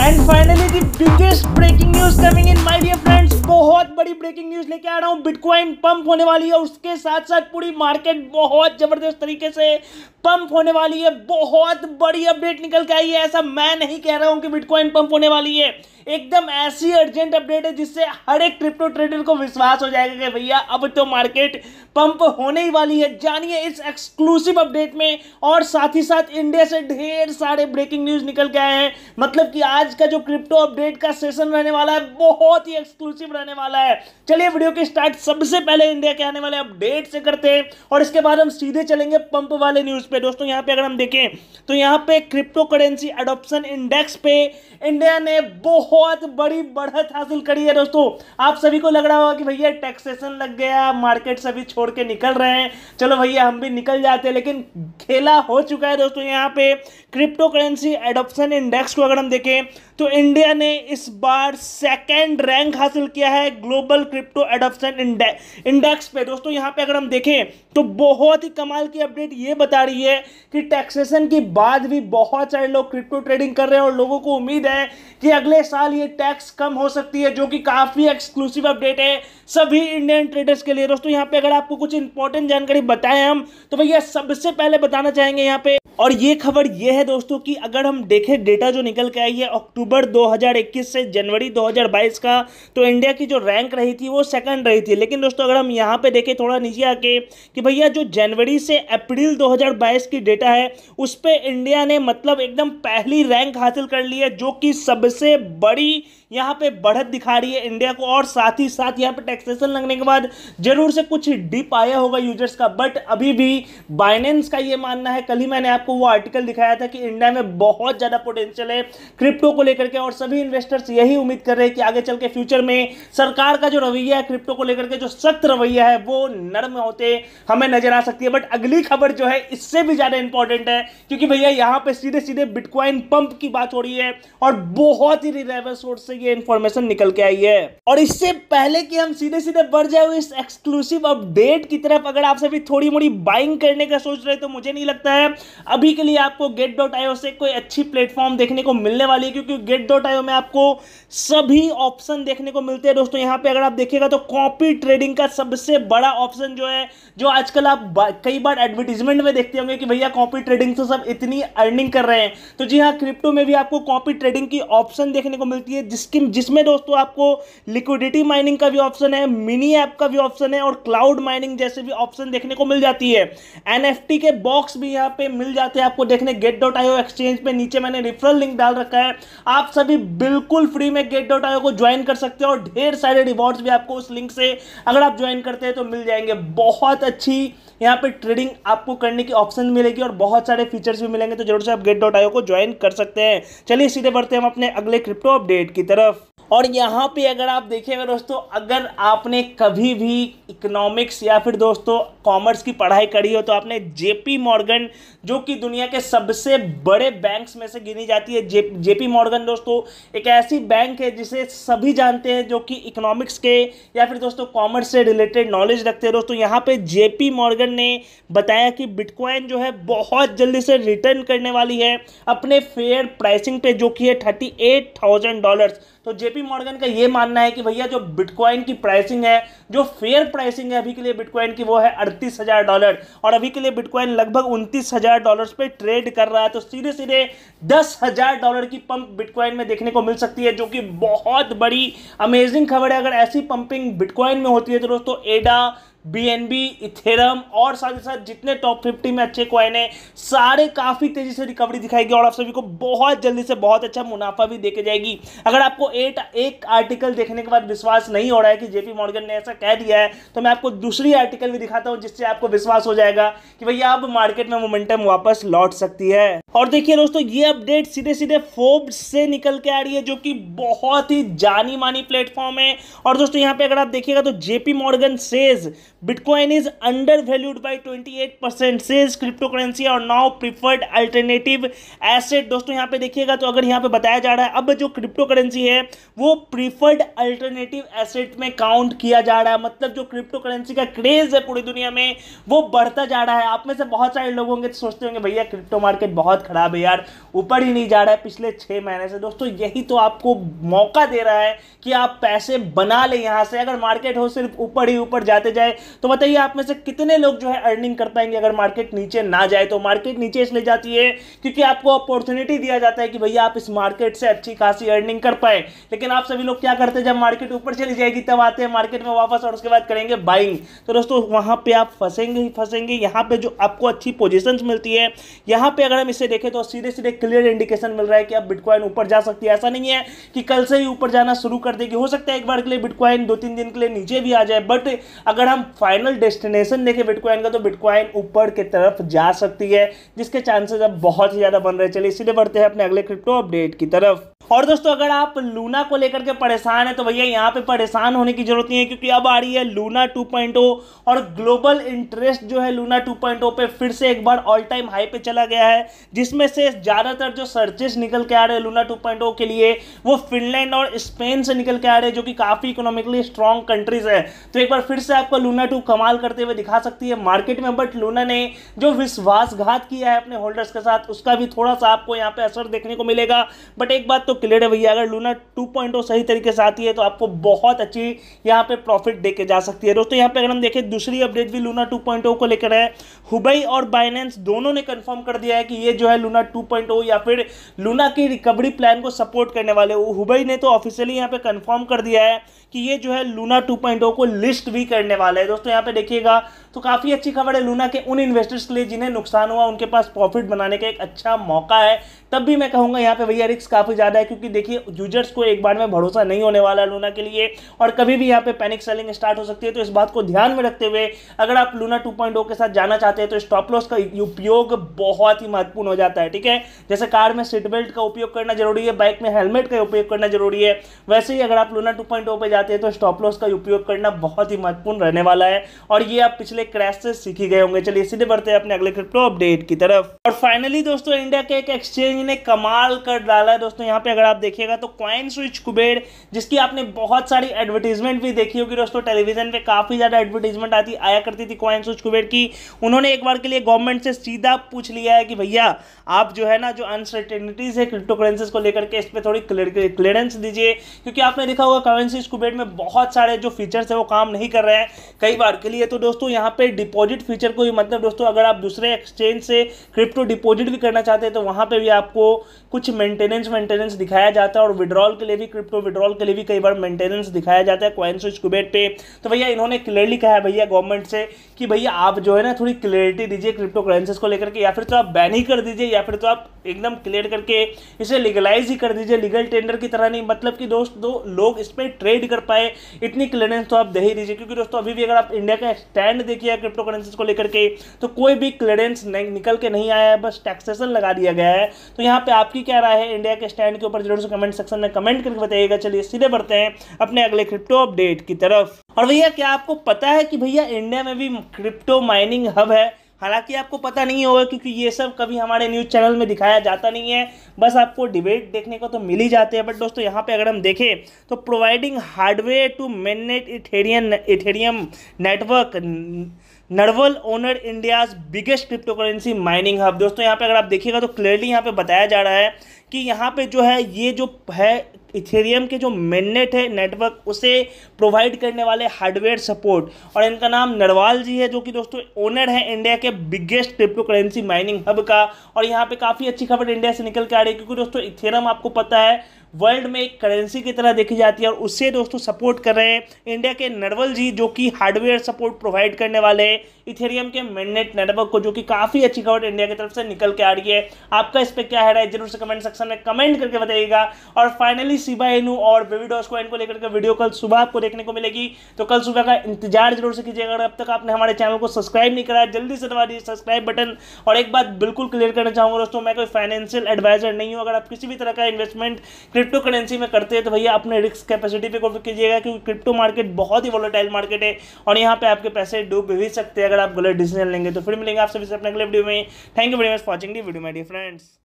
and finally the biggest breaking news coming in my dear friends बहुत बड़ी breaking news लेके आ रहा हूँ बिटकॉइन पंप होने वाली है उसके साथ साथ पूरी मार्केट बहुत जबरदस्त तरीके से पंप होने वाली है बहुत बड़ी अपडेट निकल के आई है ऐसा मैं नहीं कह रहा हूँ कि बिटकॉइन पंप होने वाली है एकदम ऐसी अर्जेंट अपडेट है जिससे हर एक क्रिप्टो ट्रेडर को विश्वास हो जाएगा कि भैया अब तो मार्केट पंप होने ही वाली है जानिए इस एक्सक्लूसिव अपडेट में और साथ ही साथ इंडिया से ढेर सारे ब्रेकिंग न्यूज निकल के आए हैं मतलब कि आज का जो क्रिप्टो अपडेट का सेशन रहने वाला है बहुत ही एक्सक्लूसिव रहने वाला है चलिए वीडियो के स्टार्ट सबसे पहले इंडिया के आने वाले अपडेट से करते हैं और इसके बाद हम सीधे चलेंगे पंप वाले न्यूज पे दोस्तों यहाँ पे अगर हम देखें तो यहाँ पे क्रिप्टो करेंसी अडोप्शन इंडेक्स पे इंडिया ने बहुत बहुत बड़ी बढ़त हासिल करी है दोस्तों आप सभी को लग रहा होगा कि भैया टैक्सेशन लग गया मार्केट सभी छोड़ के निकल रहे हैं चलो भैया हम भी निकल जाते हैं लेकिन खेला हो चुका है दोस्तों यहाँ पे क्रिप्टो करेंसी एडोप्शन इंडेक्स को अगर हम देखें तो इंडिया ने इस बार सेकेंड रैंक हासिल किया है ग्लोबल क्रिप्टो एडोप्शन इंडेक्स पे दोस्तों यहां पे अगर हम देखें तो बहुत ही कमाल की अपडेट ये बता रही है कि टैक्सेशन के बाद भी बहुत सारे लोग क्रिप्टो ट्रेडिंग कर रहे हैं और लोगों को उम्मीद है कि अगले साल ये टैक्स कम हो सकती है जो कि काफ़ी एक्सक्लूसिव अपडेट है सभी इंडियन ट्रेडर्स के लिए दोस्तों यहाँ पे अगर आपको कुछ इंपॉर्टेंट जानकारी बताएं हम तो भैया सबसे पहले बताना चाहेंगे यहाँ पे और ये खबर ये है दोस्तों कि अगर हम देखें डेटा जो निकल के आई है अक्टूबर 2021 से जनवरी 2022 का तो इंडिया की जो रैंक रही थी वो सेकंड रही थी लेकिन दोस्तों अगर हम यहाँ पे देखें थोड़ा नीचे आके कि भैया जो जनवरी से अप्रैल 2022 की डेटा है उस पर इंडिया ने मतलब एकदम पहली रैंक हासिल कर ली है जो कि सबसे बड़ी यहाँ पे बढ़त दिखा रही है इंडिया को और साथ ही साथ यहाँ पे टैक्सेशन लगने के बाद जरूर से कुछ डिप आया होगा यूजर्स का बट अभी भी बाइनेंस का ये मानना है कल ही मैंने आपको वो आर्टिकल दिखाया था कि इंडिया में बहुत ज़्यादा पोटेंशियल है क्रिप्टो को लेकर के और सभी इन्वेस्टर्स यही उम्मीद कर रहे हैं कि आगे चल के फ्यूचर में सरकार का जो रवैया है क्रिप्टो को लेकर के जो सख्त रवैया है वो नर्म होते हमें नजर आ सकती है बट अगली खबर जो है इससे भी ज़्यादा इंपॉर्टेंट है क्योंकि भैया यहाँ पे सीधे सीधे बिटकॉइन पंप की बात हो रही है और बहुत ही रिलायबल सोर्स से ये इन्फॉर्मेशन निकल के आई है और इससे पहले कि हम सीधे सीधे बढ़ जाए इस एक्सक्लूसिव अपडेट की तरफ अगर आप सभी थोड़ी मोड़ी बाइंग करने का सोच रहे तो मुझे नहीं लगता है अभी के लिए आपको गेट डॉट आईओ से कोई अच्छी प्लेटफॉर्म देखने को मिलने वाली है क्योंकि गेट डॉट आईओ में आपको सभी ऑप्शन देखने को मिलते हैं दोस्तों यहां पर अगर आप देखिएगा तो कॉपी ट्रेडिंग का सबसे बड़ा ऑप्शन जो है जो आजकल आप कई बार एडवर्टीजमेंट में देखते होंगे कि भैया कॉपी ट्रेडिंग से सब इतनी अर्निंग कर रहे हैं तो जी हाँ क्रिप्टो में भी आपको कॉपी ट्रेडिंग की ऑप्शन देखने को मिलती है जिस जिसकी जिसमें दोस्तों आपको लिक्विडिटी माइनिंग का भी ऑप्शन है मिनी ऐप का भी ऑप्शन है और क्लाउड माइनिंग जैसे भी ऑप्शन देखने को मिल जाती है एनएफटी के बॉक्स भी यहाँ पे मिल जाते हैं आपको देखने गेट डॉट आईओ एक्सचेंज पे नीचे मैंने रिफरल लिंक डाल रखा है आप सभी बिल्कुल फ्री में गेट डॉट आईओ को ज्वाइन कर सकते हैं और ढेर सारे रिवॉर्ड्स भी आपको उस लिंक से अगर आप ज्वाइन करते हैं तो मिल जाएंगे बहुत अच्छी यहाँ पे ट्रेडिंग आपको करने की ऑप्शन मिलेगी और बहुत सारे फीचर्स भी मिलेंगे तो जरूर से आप गेट डॉट आईओ को ज्वाइन कर सकते हैं चलिए सीधे बढ़ते हैं हम अपने अगले क्रिप्टो अपडेट की तरफ तरफ और यहाँ पे अगर आप देखिएगा दोस्तों अगर आपने कभी भी इकोनॉमिक्स या फिर दोस्तों कॉमर्स की पढ़ाई करी हो तो आपने जेपी मॉर्गन जो कि दुनिया के सबसे बड़े बैंक्स में से गिनी जाती है जे जेपी मॉर्गन दोस्तों एक ऐसी बैंक है जिसे सभी जानते हैं जो कि इकोनॉमिक्स के या फिर दोस्तों कॉमर्स से रिलेटेड नॉलेज रखते हैं दोस्तों यहाँ पर जेपी मॉर्गन ने बताया कि बिटकॉइन जो है बहुत जल्दी से रिटर्न करने वाली है अपने फेयर प्राइसिंग पे जो कि है थर्टी एट थाउजेंड डॉलर्स तो जेपी मॉर्गन का ये मानना है कि भैया जो बिटकॉइन की प्राइसिंग है जो फेयर प्राइसिंग है अभी के लिए बिटकॉइन की वो है अड़तीस हज़ार डॉलर और अभी के लिए बिटकॉइन लगभग उनतीस हज़ार डॉलर पर ट्रेड कर रहा है तो सीधे सीधे दस हज़ार डॉलर की पंप बिटकॉइन में देखने को मिल सकती है जो कि बहुत बड़ी अमेजिंग खबर है अगर ऐसी पंपिंग बिटकॉइन में होती है तो दोस्तों एडा बी इथेरम और साथ ही साथ जितने टॉप फिफ्टी में अच्छे क्वाइन है सारे काफ़ी तेज़ी से रिकवरी दिखाएगी और आप सभी को बहुत जल्दी से बहुत अच्छा मुनाफा भी देके जाएगी अगर आपको एट एक आर्टिकल देखने के बाद विश्वास नहीं हो रहा है कि जेपी मॉर्गन ने ऐसा कह दिया है तो मैं आपको दूसरी आर्टिकल भी दिखाता हूँ जिससे आपको विश्वास हो जाएगा कि भैया अब मार्केट में मोमेंटम वापस लौट सकती है और देखिए दोस्तों ये अपडेट सीधे सीधे फोर्ब्स से निकल के आ रही है जो कि बहुत ही जानी मानी प्लेटफॉर्म है और दोस्तों यहाँ पे अगर आप देखिएगा तो JP Morgan says bitcoin is undervalued by twenty eight percent says cryptocurrency और नाउ प्रिफर्ड अल्टरनेटिव एसेट दोस्तों यहाँ पे देखिएगा तो अगर यहाँ पे बताया जा रहा है अब जो क्रिप्टो करेंसी है वो प्रीफर्ड अल्टरनेटिव एसेट में काउंट किया जा रहा है मतलब जो क्रिप्टो करेंसी का क्रेज है पूरी दुनिया में वो बढ़ता जा रहा है आप में से बहुत सारे लोग होंगे तो सोचते होंगे भैया क्रिप्टो मार्केट बहुत खराब है यार ऊपर ही नहीं जा रहा है पिछले छः महीने से दोस्तों यही तो आपको मौका दे रहा है कि आप पैसे बना लें यहाँ से अगर मार्केट हो सिर्फ ऊपर ही ऊपर जाते जाए तो बताइए आप में से कितने लोग जो है अर्निंग कर पाएंगे अगर मार्केट नीचे ना जाए तो मार्केट नीचे इसलिए जाती है क्योंकि आपको अपॉर्चुनिटी दिया जाता है कि भैया आप इस मार्केट से अच्छी खासी अर्निंग कर पाए लेकिन आप सभी लोग क्या करते हैं जब मार्केट ऊपर चली जाएगी तब आते हैं मार्केट में वापस और उसके बाद करेंगे बाइंग तो दोस्तों वहां पर आप फंसेंगे ही फंसेंगे यहाँ पर जो आपको अच्छी पोजिशन मिलती है यहाँ पर अगर हम इसे देखें तो सीधे सीधे क्लियर इंडिकेशन मिल रहा है कि आप बिटकॉइन ऊपर जा सकती है ऐसा नहीं है कि कल से ही ऊपर जाना शुरू कर देगी हो सकता है एक बार के लिए बिटकॉइन दो तीन दिन के लिए नीचे भी आ जाए बट अगर हम फाइनल डेस्टिनेशन देखें बिटकॉइन का तो बिटकॉइन ऊपर की तरफ जा सकती है जिसके चांसेस अब बहुत ही ज़्यादा बन रहे चलिए इसीलिए बढ़ते हैं अपने अगले क्रिप्टो अपडेट की तरफ और दोस्तों अगर आप लूना को लेकर के परेशान है तो भैया यहाँ पे परेशान होने की जरूरत नहीं है क्योंकि अब आ रही है लूना 2.0 और ग्लोबल इंटरेस्ट जो है लूना 2.0 पे फिर से एक बार ऑल टाइम हाई पे चला गया है जिसमें से ज़्यादातर जो सर्चेस निकल के आ रहे हैं लूना 2.0 के लिए वो फिनलैंड और स्पेन से निकल के आ रहे हैं जो कि काफ़ी इकोनॉमिकली स्ट्रॉन्ग कंट्रीज है तो एक बार फिर से आपको लूना टू कमाल करते हुए दिखा सकती है मार्केट में बट लूना ने जो विश्वासघात किया है अपने होल्डर्स के साथ उसका भी थोड़ा सा आपको यहाँ पे असर देखने को मिलेगा बट एक बात तो क्लियर है भैया अगर लूना टू पॉइंट सही तरीके से आती है तो आपको बहुत अच्छी यहाँ पे प्रॉफिट दे के जा सकती है दोस्तों यहाँ पे अगर हम देखें दूसरी अपडेट भी लूना टू oh को लेकर है हुबई और बाइनेंस दोनों ने कन्फर्म कर दिया है कि ये जो है लूना टू oh या फिर लूना की रिकवरी प्लान को सपोर्ट करने वाले हुबई ने तो ऑफिशियली यहाँ पर कन्फर्म कर दिया है कि ये जो है लूना 2.0 को लिस्ट भी करने वाला है दोस्तों यहाँ पे देखिएगा तो काफ़ी अच्छी खबर है लूना के उन इन्वेस्टर्स के लिए जिन्हें नुकसान हुआ उनके पास प्रॉफिट बनाने का एक अच्छा मौका है तब भी मैं कहूँगा यहाँ पे भैया रिक्स काफ़ी ज़्यादा है क्योंकि देखिए यूजर्स को एक बार में भरोसा नहीं होने वाला लूना के लिए और कभी भी यहाँ पे पैनिक सेलिंग स्टार्ट हो सकती है तो इस बात को ध्यान में रखते हुए अगर आप लूना टू के साथ जाना चाहते हैं तो स्टॉप लॉस का उपयोग बहुत ही महत्वपूर्ण हो जाता है ठीक है जैसे कार में सीट बेल्ट का उपयोग करना जरूरी है बाइक में हेलमेट का उपयोग करना जरूरी है वैसे ही अगर आप लूना टू पॉइंट जाते हैं तो स्टॉप लॉस का उपयोग करना बहुत ही महत्वपूर्ण रहने वाला है और ये आप पिछले क्रैश से सीखी गए होंगे चलिए सीधे बढ़ते हैं अपने अगले क्रिप्टो अपडेट की तरफ और फाइनली दोस्तों इंडिया के एक एक्सचेंज ने कमाल कर डाला है दोस्तों यहाँ पे अगर आप देखिएगा तो क्वाइन स्विच कुबेर जिसकी आपने बहुत सारी एडवर्टीजमेंट भी देखी होगी दोस्तों टेलीविजन पर काफी ज्यादा एडवर्टीजमेंट आती आया करती थी क्वाइन स्विच कुबेर की उन्होंने एक बार के लिए गवर्नमेंट से सीधा पूछ लिया है कि भैया आप जो है ना जो अनसर्टेनिटीज है क्रिप्टो करेंसीज को लेकर के इस पर थोड़ी क्लियरेंस दीजिए क्योंकि आपने देखा होगा करेंसी कुबेर वेबसाइट में बहुत सारे जो फीचर्स है वो काम नहीं कर रहे हैं कई बार के लिए तो दोस्तों यहाँ पे डिपॉजिट फीचर को ही मतलब दोस्तों अगर आप दूसरे एक्सचेंज से क्रिप्टो डिपॉजिट भी करना चाहते हैं तो वहाँ पे भी आपको कुछ मेंटेनेंस मेंटेनेंस दिखाया जाता है और विड्रॉल के लिए भी क्रिप्टो विड्रॉल के लिए भी कई बार मेंटेनेंस दिखाया जाता है कॉइन स्विच कुबेट पे तो भैया इन्होंने क्लियरली कहा है भैया गवर्नमेंट से कि भैया आप जो है ना थोड़ी क्लियरिटी दीजिए क्रिप्टो करेंसीज को लेकर के या फिर तो आप बैन ही कर दीजिए या फिर तो आप एकदम क्लियर करके इसे लीगलाइज ही कर दीजिए लीगल टेंडर की तरह नहीं मतलब कि दोस्त दो लोग इस पर ट्रेड कर कर पाए इतनी क्लियरेंस तो आप दे ही दीजिए क्योंकि दोस्तों अभी भी अगर आप इंडिया का स्टैंड देखिए क्रिप्टो करेंसी को लेकर के तो कोई भी क्लियरेंस निकल के नहीं आया है बस टैक्सेशन लगा दिया गया है तो यहाँ पे आपकी क्या राय है इंडिया के स्टैंड के ऊपर जरूर से कमेंट सेक्शन में कमेंट करके बताइएगा चलिए सीधे बढ़ते हैं अपने अगले क्रिप्टो अपडेट की तरफ और भैया क्या आपको पता है कि भैया इंडिया में भी क्रिप्टो माइनिंग हब है हालांकि आपको पता नहीं होगा क्योंकि ये सब कभी हमारे न्यूज़ चैनल में दिखाया जाता नहीं है बस आपको डिबेट देखने को तो मिल ही जाते हैं बट दोस्तों यहाँ पे अगर हम देखें तो providing hardware to mainnet Ethereum Ethereum network Narwal owner India's biggest cryptocurrency mining hub दोस्तों यहाँ पे अगर आप देखिएगा तो क्लियरली यहाँ पे बताया जा रहा है कि यहाँ पे जो है ये जो है इथेरियम के जो मेननेट है नेटवर्क उसे प्रोवाइड करने वाले हार्डवेयर सपोर्ट और इनका नाम नरवाल जी है जो कि दोस्तों ओनर है इंडिया के biggest cryptocurrency mining hub का और यहाँ पे काफ़ी अच्छी खबर इंडिया से निकल के आ रही है क्योंकि दोस्तों इथेरियम आपको पता है वर्ल्ड में एक करेंसी की तरह देखी जाती है और उससे दोस्तों सपोर्ट कर रहे हैं इंडिया के नरवल जी जो कि हार्डवेयर सपोर्ट प्रोवाइड करने वाले हैं इथेरियम के मैंडनेट नेटवर्क को जो कि काफ़ी अच्छी खबर इंडिया की तरफ से निकल के आ रही है आपका इस पर क्या है जरूर से कमेंट सेक्शन में कमेंट करके बताइएगा और फाइनली सिबा इनू और बेबी डॉस को इनको लेकर के वीडियो कल सुबह आपको देखने को मिलेगी तो कल सुबह का इंतजार जरूर से कीजिएगा अगर अब तक आपने हमारे चैनल को सब्सक्राइब नहीं करा जल्दी से दबा दीजिए सब्सक्राइब बटन और एक बात बिल्कुल क्लियर करना चाहूँगा दोस्तों मैं कोई फाइनेंशियल एडवाइजर नहीं हूँ अगर आप किसी भी तरह का इन्वेस्टमेंट क्रिप्टो करेंसी में करते हैं तो भैया अपने रिस्क कैपेसिटी पे कॉपी कीजिएगा क्योंकि क्रिप्टो मार्केट बहुत ही वॉलेटाइल मार्केट है और यहाँ पे आपके पैसे डूब भी सकते हैं अगर आप गलत डिसीजन लेंगे तो फिर मिलेंगे आप सभी से अपने अगले वीडियो में thank you very much watching the video my dear friends